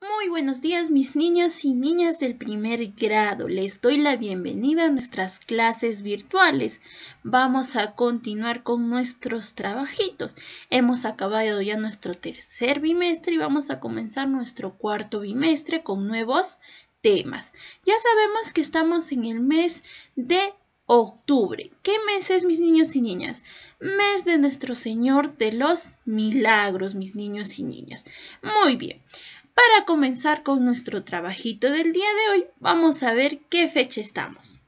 Muy buenos días mis niños y niñas del primer grado. Les doy la bienvenida a nuestras clases virtuales. Vamos a continuar con nuestros trabajitos. Hemos acabado ya nuestro tercer bimestre y vamos a comenzar nuestro cuarto bimestre con nuevos temas. Ya sabemos que estamos en el mes de octubre. ¿Qué mes es, mis niños y niñas? Mes de nuestro Señor de los Milagros, mis niños y niñas. Muy bien. Para comenzar con nuestro trabajito del día de hoy, vamos a ver qué fecha estamos.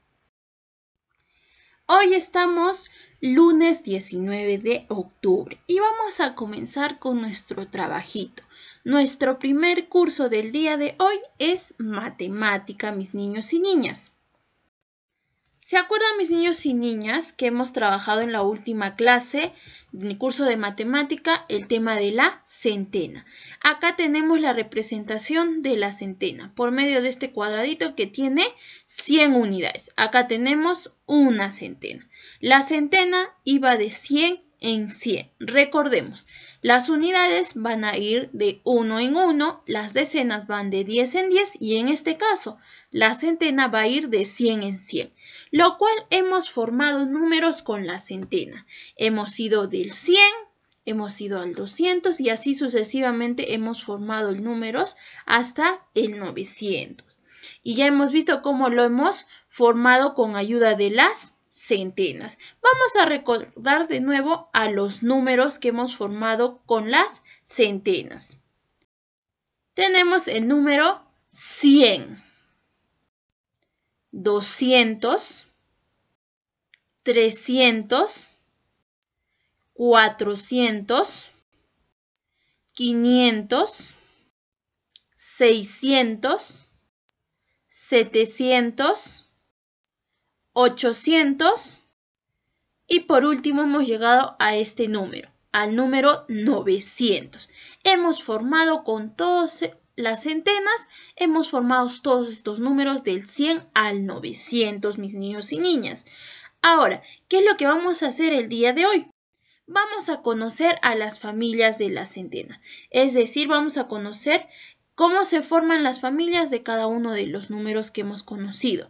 Hoy estamos lunes 19 de octubre y vamos a comenzar con nuestro trabajito. Nuestro primer curso del día de hoy es matemática, mis niños y niñas. ¿Se acuerdan mis niños y niñas que hemos trabajado en la última clase, en el curso de matemática, el tema de la centena? Acá tenemos la representación de la centena por medio de este cuadradito que tiene 100 unidades. Acá tenemos una centena. La centena iba de 100 en 100. Recordemos, las unidades van a ir de 1 en 1, las decenas van de 10 en 10 y en este caso la centena va a ir de 100 en 100, lo cual hemos formado números con la centena. Hemos ido del 100, hemos ido al 200 y así sucesivamente hemos formado números hasta el 900. Y ya hemos visto cómo lo hemos formado con ayuda de las centenas. Vamos a recordar de nuevo a los números que hemos formado con las centenas. Tenemos el número 100, 200, 300, 400, 500, 600, 700, 800 y por último hemos llegado a este número, al número 900. Hemos formado con todas las centenas, hemos formado todos estos números del 100 al 900, mis niños y niñas. Ahora, ¿qué es lo que vamos a hacer el día de hoy? Vamos a conocer a las familias de las centenas, es decir, vamos a conocer cómo se forman las familias de cada uno de los números que hemos conocido.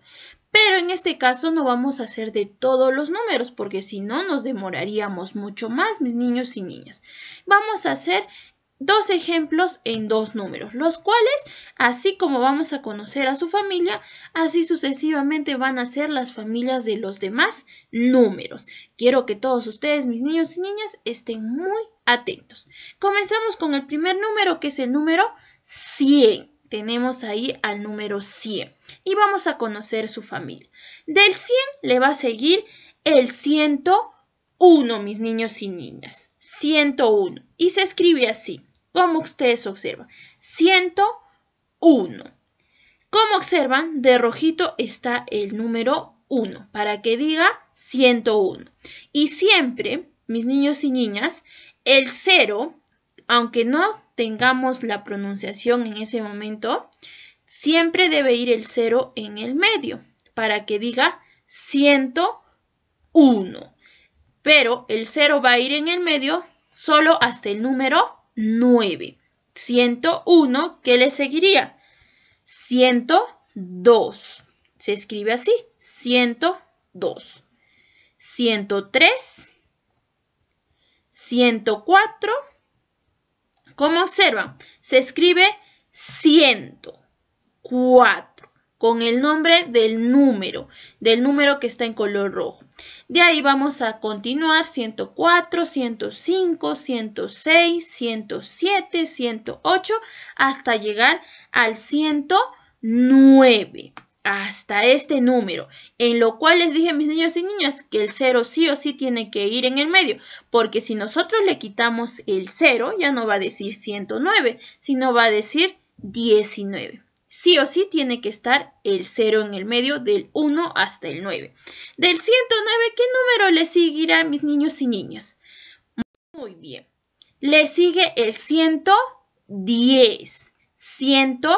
Pero en este caso no vamos a hacer de todos los números porque si no nos demoraríamos mucho más, mis niños y niñas. Vamos a hacer dos ejemplos en dos números, los cuales, así como vamos a conocer a su familia, así sucesivamente van a ser las familias de los demás números. Quiero que todos ustedes, mis niños y niñas, estén muy atentos. Comenzamos con el primer número que es el número 100 tenemos ahí al número 100 y vamos a conocer su familia. Del 100 le va a seguir el 101, mis niños y niñas. 101. Y se escribe así, como ustedes observan. 101. Como observan, de rojito está el número 1 para que diga 101. Y siempre, mis niños y niñas, el 0, aunque no tengamos la pronunciación en ese momento, siempre debe ir el cero en el medio para que diga 101. Pero el cero va a ir en el medio solo hasta el número 9. 101, ¿qué le seguiría? 102. Se escribe así, 102. 103. 104. Como observan, se escribe 104 con el nombre del número, del número que está en color rojo. De ahí vamos a continuar 104, 105, 106, 107, 108 hasta llegar al 109 hasta este número, en lo cual les dije a mis niños y niñas que el 0 sí o sí tiene que ir en el medio, porque si nosotros le quitamos el 0, ya no va a decir 109, sino va a decir 19. Sí o sí tiene que estar el 0 en el medio del 1 hasta el 9. Del 109, ¿qué número le seguirá mis niños y niñas? Muy bien. Le sigue el 110. 110.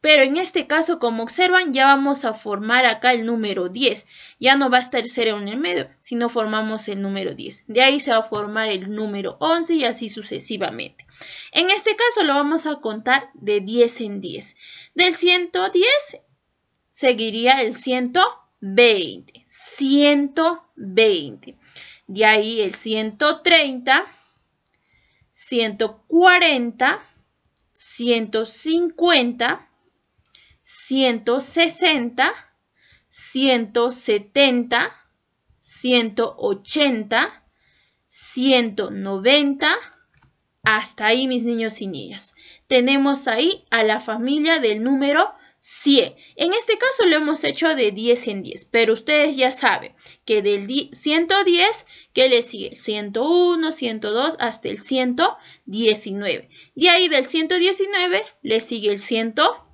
Pero en este caso, como observan, ya vamos a formar acá el número 10. Ya no va a estar el 0 en el medio, sino formamos el número 10. De ahí se va a formar el número 11 y así sucesivamente. En este caso lo vamos a contar de 10 en 10. Del 110 seguiría el 120. 120. De ahí el 130, 140, 150. 160, 170, 180, 190. Hasta ahí, mis niños y niñas. Tenemos ahí a la familia del número 100. En este caso lo hemos hecho de 10 en 10, pero ustedes ya saben que del 110 ¿qué le sigue el 101, 102 hasta el 119. Y ahí del 119 le sigue el 110.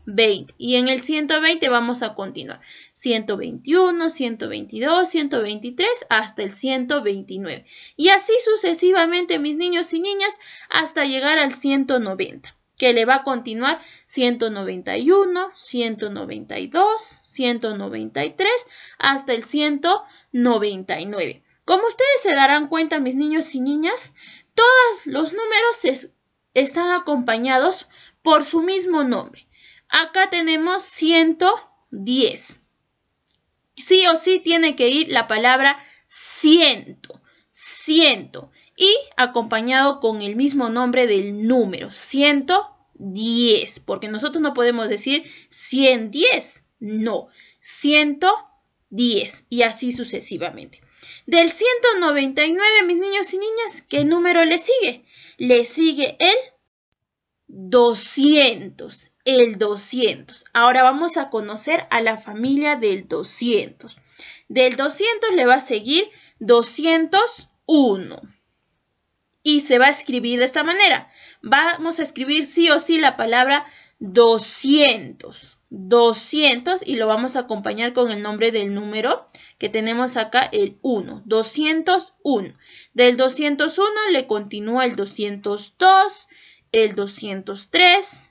Y en el 120 vamos a continuar. 121, 122, 123 hasta el 129. Y así sucesivamente, mis niños y niñas, hasta llegar al 190 que le va a continuar 191, 192, 193 hasta el 199. Como ustedes se darán cuenta, mis niños y niñas, todos los números están acompañados por su mismo nombre. Acá tenemos 110. Sí o sí tiene que ir la palabra ciento. Ciento. Y acompañado con el mismo nombre del número. 110. Porque nosotros no podemos decir 110. No. 110. Y así sucesivamente. Del 199, mis niños y niñas, ¿qué número le sigue? Le sigue el 200 el 200. Ahora vamos a conocer a la familia del 200. Del 200 le va a seguir 201. Y se va a escribir de esta manera. Vamos a escribir sí o sí la palabra 200. 200 y lo vamos a acompañar con el nombre del número que tenemos acá, el 1. 201. Del 201 le continúa el 202, el 203,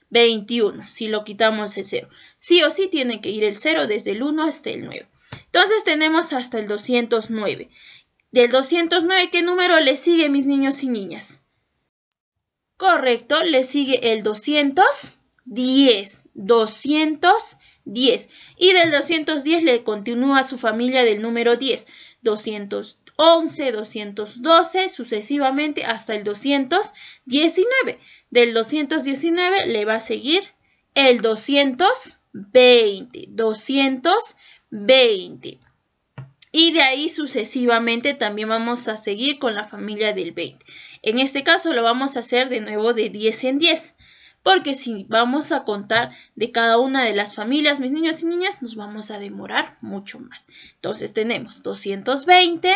21, si lo quitamos el 0. Sí o sí tiene que ir el 0 desde el 1 hasta el 9. Entonces tenemos hasta el 209. Del 209, ¿qué número le sigue, mis niños y niñas? Correcto, le sigue el 210. 210. Y del 210 le continúa su familia del número 10. 210. 11, 212, sucesivamente hasta el 219. Del 219 le va a seguir el 220, 220. Y de ahí sucesivamente también vamos a seguir con la familia del 20. En este caso lo vamos a hacer de nuevo de 10 en 10. Porque si vamos a contar de cada una de las familias, mis niños y niñas, nos vamos a demorar mucho más. Entonces tenemos 220,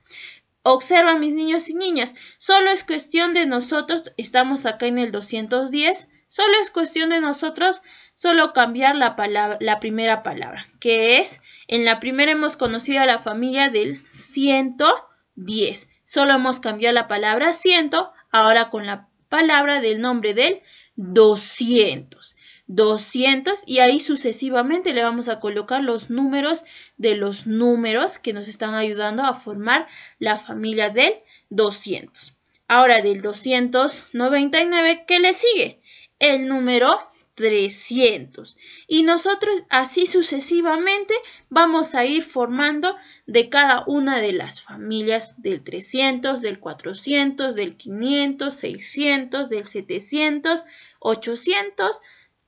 Observa mis niños y niñas, solo es cuestión de nosotros, estamos acá en el 210, solo es cuestión de nosotros, solo cambiar la, palabra, la primera palabra, que es, en la primera hemos conocido a la familia del 110, solo hemos cambiado la palabra ciento, ahora con la palabra del nombre del 200. 200 y ahí sucesivamente le vamos a colocar los números de los números que nos están ayudando a formar la familia del 200. Ahora del 299, ¿qué le sigue? El número 300. Y nosotros así sucesivamente vamos a ir formando de cada una de las familias del 300, del 400, del 500, 600, del 700, 800,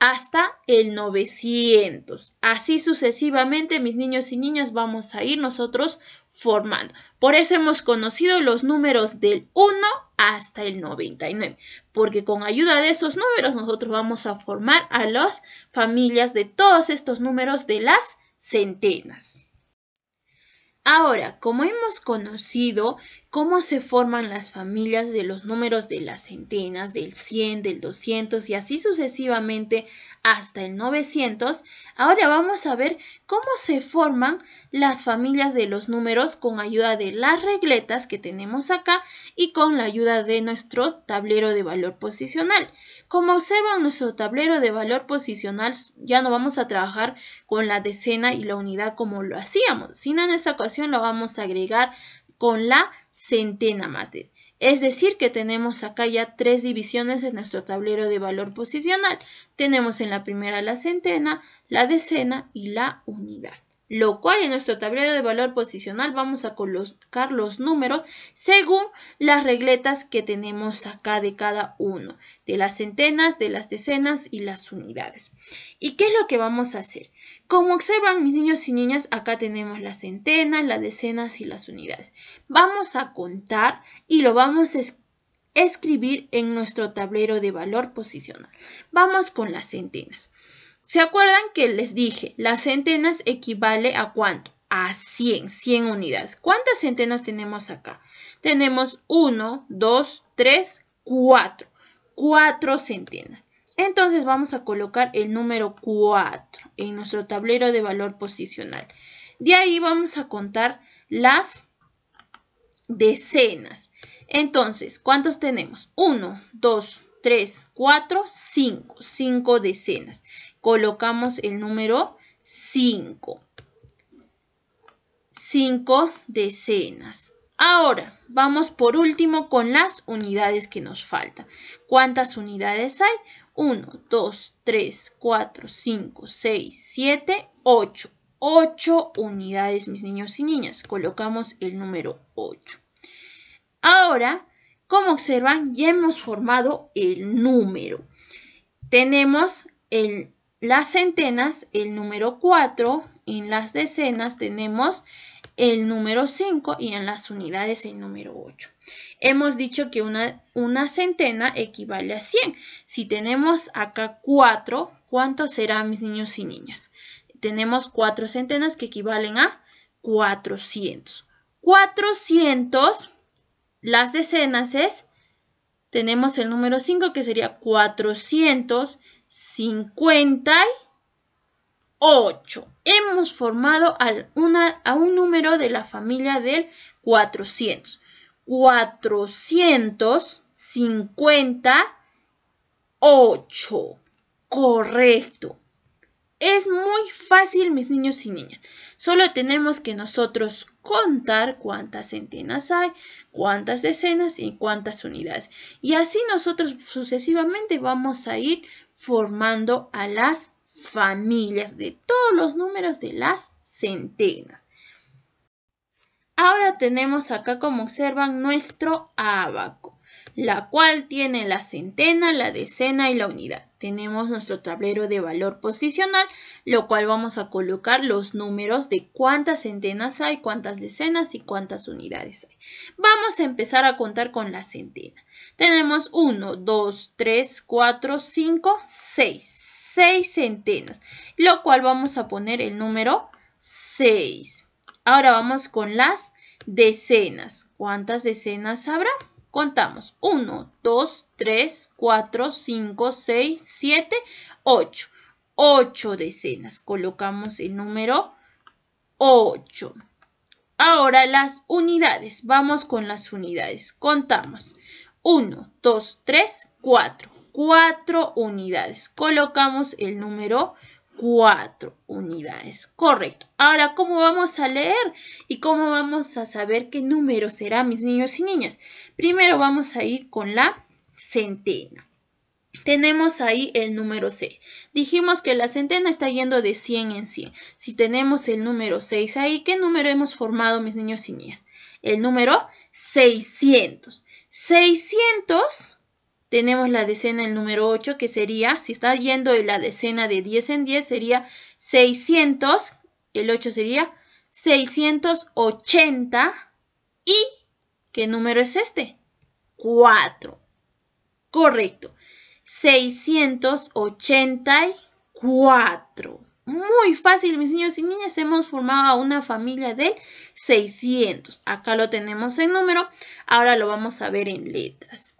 hasta el 900. Así sucesivamente, mis niños y niñas, vamos a ir nosotros formando. Por eso hemos conocido los números del 1 hasta el 99, porque con ayuda de esos números nosotros vamos a formar a las familias de todos estos números de las centenas. Ahora, como hemos conocido cómo se forman las familias de los números de las centenas, del 100, del 200 y así sucesivamente hasta el 900, ahora vamos a ver cómo se forman las familias de los números con ayuda de las regletas que tenemos acá y con la ayuda de nuestro tablero de valor posicional. Como observan, nuestro tablero de valor posicional ya no vamos a trabajar con la decena y la unidad como lo hacíamos, sino en esta ocasión lo vamos a agregar con la centena más de, Es decir, que tenemos acá ya tres divisiones en nuestro tablero de valor posicional. Tenemos en la primera la centena, la decena y la unidad lo cual en nuestro tablero de valor posicional vamos a colocar los números según las regletas que tenemos acá de cada uno, de las centenas, de las decenas y las unidades. ¿Y qué es lo que vamos a hacer? Como observan mis niños y niñas, acá tenemos las centenas, las decenas y las unidades. Vamos a contar y lo vamos a escribir en nuestro tablero de valor posicional. Vamos con las centenas. ¿Se acuerdan que les dije, las centenas equivale a cuánto? A 100, 100 unidades. ¿Cuántas centenas tenemos acá? Tenemos 1, 2, 3, 4. 4 centenas. Entonces vamos a colocar el número 4 en nuestro tablero de valor posicional. De ahí vamos a contar las decenas. Entonces, ¿cuántos tenemos? 1, 2, 3, 4, 5. 5 decenas. Colocamos el número 5. 5 decenas. Ahora, vamos por último con las unidades que nos faltan. ¿Cuántas unidades hay? 1, 2, 3, 4, 5, 6, 7, 8. 8 unidades, mis niños y niñas. Colocamos el número 8. Ahora, como observan, ya hemos formado el número. Tenemos en las centenas el número 4, en las decenas tenemos el número 5 y en las unidades el número 8. Hemos dicho que una, una centena equivale a 100. Si tenemos acá 4, ¿cuántos serán mis niños y niñas? Tenemos 4 centenas que equivalen a 400. 400 las decenas es, tenemos el número 5 que sería 458. Hemos formado a un número de la familia del 400. 458. Correcto. Es muy fácil, mis niños y niñas. Solo tenemos que nosotros contar cuántas centenas hay, cuántas decenas y cuántas unidades. Y así nosotros sucesivamente vamos a ir formando a las familias de todos los números de las centenas. Ahora tenemos acá como observan nuestro abaco, la cual tiene la centena, la decena y la unidad tenemos nuestro tablero de valor posicional, lo cual vamos a colocar los números de cuántas centenas hay, cuántas decenas y cuántas unidades hay. Vamos a empezar a contar con la centena. Tenemos 1, 2, 3, 4, 5, 6. 6 centenas, lo cual vamos a poner el número 6. Ahora vamos con las decenas. ¿Cuántas decenas habrá? Contamos 1, 2, 3, 4, 5, 6, 7, 8. 8 decenas. Colocamos el número 8. Ahora las unidades. Vamos con las unidades. Contamos. 1, 2, 3, 4. 4 unidades. Colocamos el número 8 cuatro unidades. Correcto. Ahora, ¿cómo vamos a leer? ¿Y cómo vamos a saber qué número será, mis niños y niñas? Primero vamos a ir con la centena. Tenemos ahí el número 6. Dijimos que la centena está yendo de 100 en 100. Si tenemos el número 6 ahí, ¿qué número hemos formado, mis niños y niñas? El número 600. 600 tenemos la decena, el número 8, que sería, si está yendo de la decena de 10 en 10, sería 600, el 8 sería 680, y ¿qué número es este? 4. Correcto. 684. Muy fácil, mis niños y niñas. Hemos formado a una familia de 600. Acá lo tenemos en número. Ahora lo vamos a ver en letras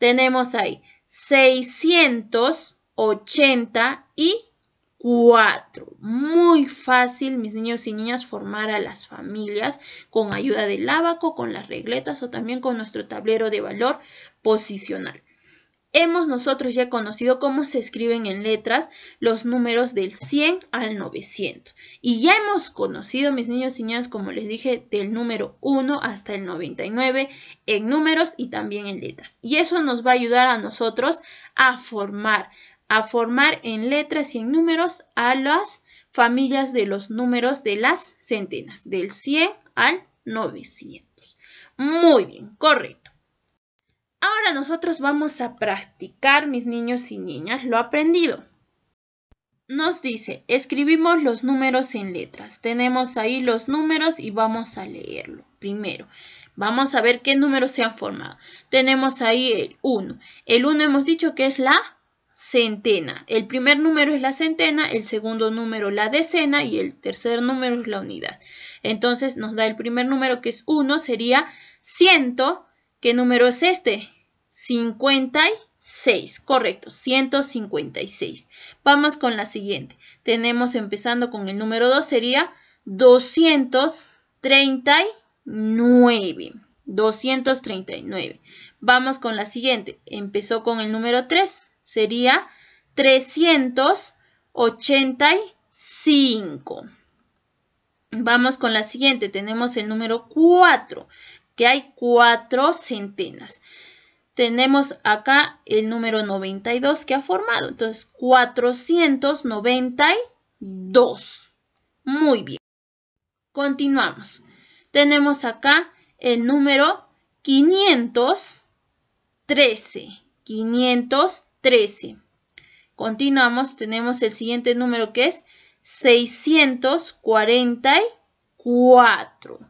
tenemos ahí 684. Muy fácil, mis niños y niñas, formar a las familias con ayuda del abaco, con las regletas o también con nuestro tablero de valor posicional hemos nosotros ya conocido cómo se escriben en letras los números del 100 al 900. Y ya hemos conocido, mis niños y niñas, como les dije, del número 1 hasta el 99 en números y también en letras. Y eso nos va a ayudar a nosotros a formar, a formar en letras y en números a las familias de los números de las centenas, del 100 al 900. Muy bien, correcto. Ahora nosotros vamos a practicar, mis niños y niñas, lo aprendido. Nos dice, escribimos los números en letras. Tenemos ahí los números y vamos a leerlo. Primero, vamos a ver qué números se han formado. Tenemos ahí el 1. El 1 hemos dicho que es la centena. El primer número es la centena, el segundo número la decena y el tercer número es la unidad. Entonces nos da el primer número que es 1, sería 100. ¿Qué número es este? 56, correcto, 156. Vamos con la siguiente. Tenemos empezando con el número 2, sería 239. 239. Vamos con la siguiente. Empezó con el número 3, sería 385. Vamos con la siguiente. Tenemos el número 4 que hay cuatro centenas. Tenemos acá el número 92 que ha formado. Entonces, 492. Muy bien. Continuamos. Tenemos acá el número 513. 513. Continuamos, tenemos el siguiente número que es 644.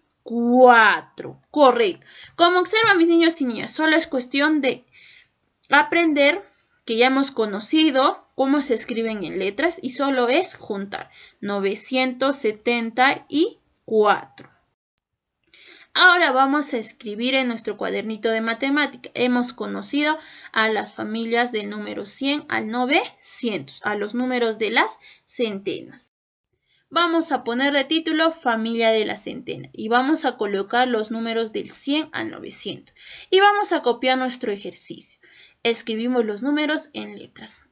4. Correcto. Como observan mis niños y niñas, solo es cuestión de aprender que ya hemos conocido cómo se escriben en letras y solo es juntar 974. Ahora vamos a escribir en nuestro cuadernito de matemática. Hemos conocido a las familias del número 100 al 900, a los números de las centenas vamos a ponerle título familia de la centena y vamos a colocar los números del 100 al 900 y vamos a copiar nuestro ejercicio. Escribimos los números en letras.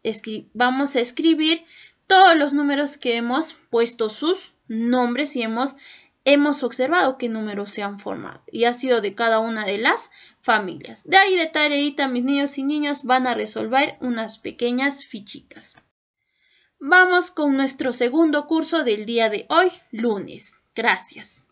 vamos a escribir todos los números que hemos puesto sus nombres y hemos, hemos observado qué números se han formado y ha sido de cada una de las familias. De ahí de tareita mis niños y niñas van a resolver unas pequeñas fichitas. Vamos con nuestro segundo curso del día de hoy, lunes. Gracias.